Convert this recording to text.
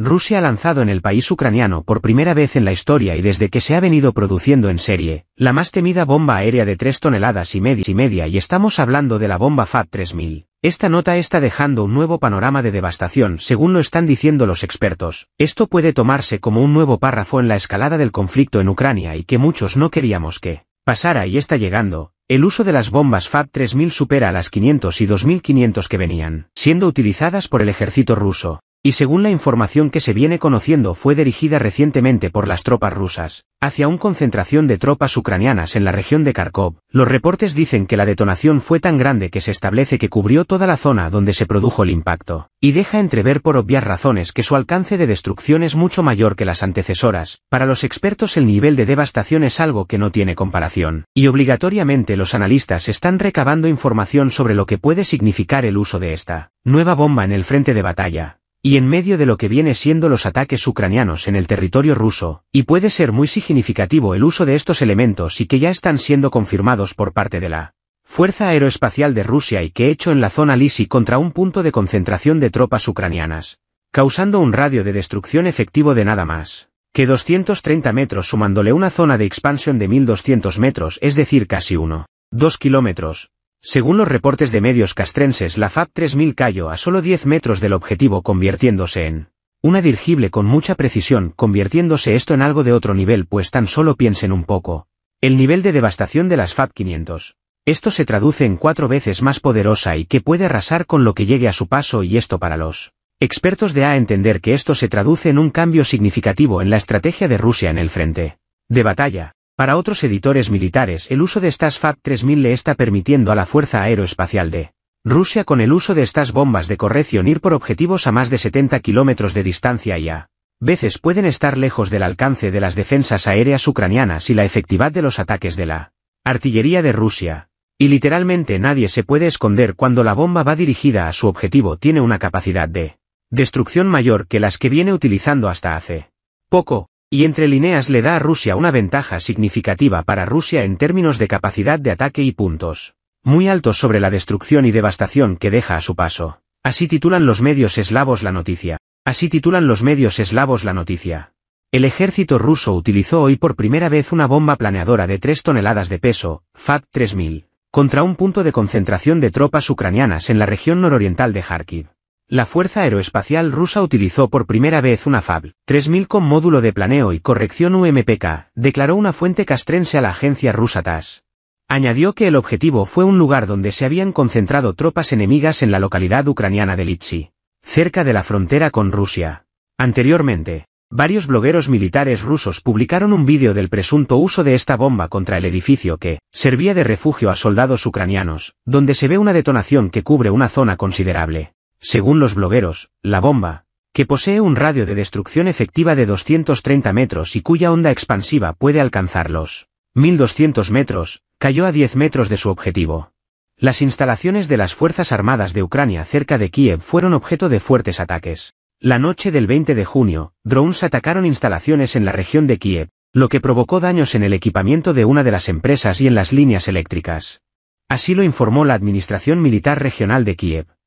Rusia ha lanzado en el país ucraniano por primera vez en la historia y desde que se ha venido produciendo en serie, la más temida bomba aérea de 3 toneladas y media y media y estamos hablando de la bomba FAB 3000. Esta nota está dejando un nuevo panorama de devastación según lo están diciendo los expertos. Esto puede tomarse como un nuevo párrafo en la escalada del conflicto en Ucrania y que muchos no queríamos que pasara y está llegando. El uso de las bombas FAB 3000 supera a las 500 y 2500 que venían siendo utilizadas por el ejército ruso y según la información que se viene conociendo fue dirigida recientemente por las tropas rusas, hacia una concentración de tropas ucranianas en la región de Kharkov. Los reportes dicen que la detonación fue tan grande que se establece que cubrió toda la zona donde se produjo el impacto, y deja entrever por obvias razones que su alcance de destrucción es mucho mayor que las antecesoras. Para los expertos el nivel de devastación es algo que no tiene comparación, y obligatoriamente los analistas están recabando información sobre lo que puede significar el uso de esta nueva bomba en el frente de batalla y en medio de lo que viene siendo los ataques ucranianos en el territorio ruso, y puede ser muy significativo el uso de estos elementos y que ya están siendo confirmados por parte de la Fuerza Aeroespacial de Rusia y que hecho en la zona Lisi contra un punto de concentración de tropas ucranianas, causando un radio de destrucción efectivo de nada más que 230 metros sumándole una zona de expansión de 1200 metros es decir casi 1,2 2 kilómetros, según los reportes de medios castrenses la FAB 3000 cayó a solo 10 metros del objetivo convirtiéndose en una dirigible con mucha precisión convirtiéndose esto en algo de otro nivel pues tan solo piensen un poco. El nivel de devastación de las FAB 500. Esto se traduce en cuatro veces más poderosa y que puede arrasar con lo que llegue a su paso y esto para los expertos de A entender que esto se traduce en un cambio significativo en la estrategia de Rusia en el frente de batalla. Para otros editores militares el uso de estas FAB-3000 le está permitiendo a la Fuerza Aeroespacial de Rusia con el uso de estas bombas de corrección ir por objetivos a más de 70 kilómetros de distancia y a veces pueden estar lejos del alcance de las defensas aéreas ucranianas y la efectividad de los ataques de la artillería de Rusia. Y literalmente nadie se puede esconder cuando la bomba va dirigida a su objetivo tiene una capacidad de destrucción mayor que las que viene utilizando hasta hace poco, y entre líneas le da a Rusia una ventaja significativa para Rusia en términos de capacidad de ataque y puntos muy altos sobre la destrucción y devastación que deja a su paso. Así titulan los medios eslavos la noticia. Así titulan los medios eslavos la noticia. El ejército ruso utilizó hoy por primera vez una bomba planeadora de 3 toneladas de peso, fat 3000, contra un punto de concentración de tropas ucranianas en la región nororiental de Kharkiv. La Fuerza Aeroespacial Rusa utilizó por primera vez una FAB 3000 con módulo de planeo y corrección UMPK, declaró una fuente castrense a la agencia rusa TASS. Añadió que el objetivo fue un lugar donde se habían concentrado tropas enemigas en la localidad ucraniana de Litsi, cerca de la frontera con Rusia. Anteriormente, varios blogueros militares rusos publicaron un vídeo del presunto uso de esta bomba contra el edificio que servía de refugio a soldados ucranianos, donde se ve una detonación que cubre una zona considerable. Según los blogueros, la bomba, que posee un radio de destrucción efectiva de 230 metros y cuya onda expansiva puede alcanzar los 1200 metros, cayó a 10 metros de su objetivo. Las instalaciones de las Fuerzas Armadas de Ucrania cerca de Kiev fueron objeto de fuertes ataques. La noche del 20 de junio, drones atacaron instalaciones en la región de Kiev, lo que provocó daños en el equipamiento de una de las empresas y en las líneas eléctricas. Así lo informó la Administración Militar Regional de Kiev.